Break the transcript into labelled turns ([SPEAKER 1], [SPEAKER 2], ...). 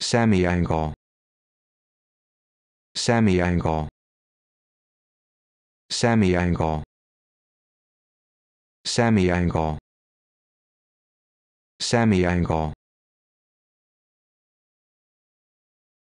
[SPEAKER 1] semi-angle semi-angle semi-angle semi-angle semi-angle